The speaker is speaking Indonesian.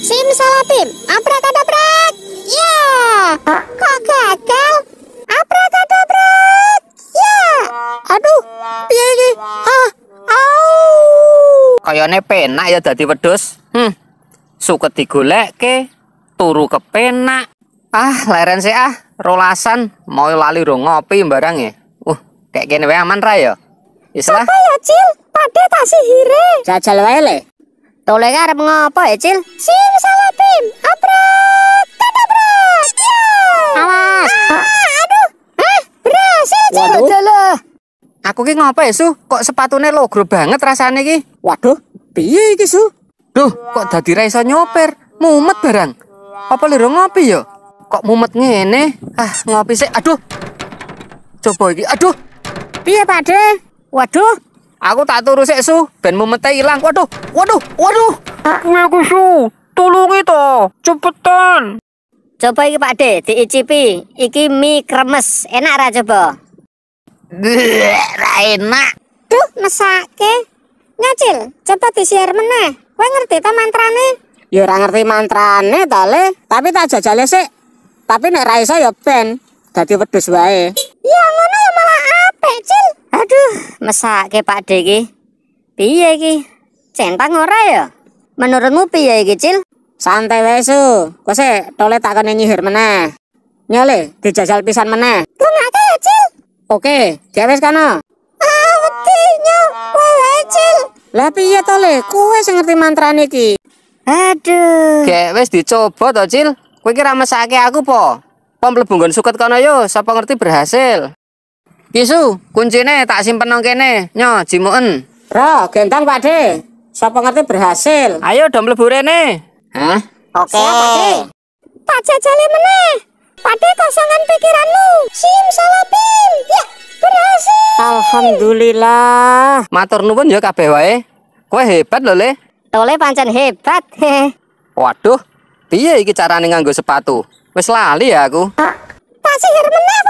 Sim ada abrakadabrak. Ya, kok gagal? Abrakadabrak. Ya, aduh, piye iki? Ah, au. Kayane penak ya dadi wedhus. Hmm. Suket digolekke, turu kepenak. Ah, leren sih ah, rolasan mau lali ro ngopi barang ya. Uh, kayak gini wae aman ra ya. Islah. Apa ya, Cil? Pade tak sihire. Jajal wae le. Toleh arep ngopo ya, Cil? Sim salabim, abrak, katabrak. Ya. Awas. Ah, aduh. Hah, berhasil, Cil. Waduh. Aku ki ngopo ya, Su? Kok sepatunya logro banget rasanya ki? Waduh, piye iki, Su? Duh, kok dadi ra iso nyopir? Mumet barang. Apa liro ngopi ya? Kok mumet ngene? Ah, ngopi sih. Aduh. Coba iki. Aduh. Piye, Pakde? Waduh, Aku tak turu sik su, ben mumete ilang. Waduh, waduh, waduh. Kuwi aku su, tulungi to, cepetan. Coba iki Pak De, diicipi. Iki mie kremes, enak ra coba? ra enak. Duh, mesake. Ngacil, coba disiar meneh. Kowe ngerti ta mantrane? Ya ora ngerti mantrane ta, Le. Tapi tak jajale sik. Tapi nek ra iso ya ben dadi wedhus wae mesake Pak Diki, Piye iki? Centang ora ya? Menurutmu piye iki, Cil? Santai wae su. Kose tole tak kene nyihir meneh. Nyale dijajal pisan meneh. Tungake ya, Cil. Oke, dewes kana. Ah, wedi Wae, Cil. Lah piye tole? Kowe sing ngerti mantrane niki? Aduh. Gek wis dicoba to, Cil. Kowe kira ra mesake aku po? Pom mlebu nggon suket kono yo, sapa ngerti berhasil. Kisu, kuncine tak simpen nang kene. Nyo, jimuken. Ro, gentang Pak De. Siapa ngerti berhasil. Ayo dong mlebu rene. Hah? Oke. Pak De. Pak meneh. Pak De kosongan pikiranmu. Sim salapin Ya, berhasil. Alhamdulillah. Matur nuwun ya kabeh wae. Kowe hebat lho, Le. Tole pancen hebat. Waduh, piye iki carane nganggo sepatu? Wis lali ya aku. pasti meneh,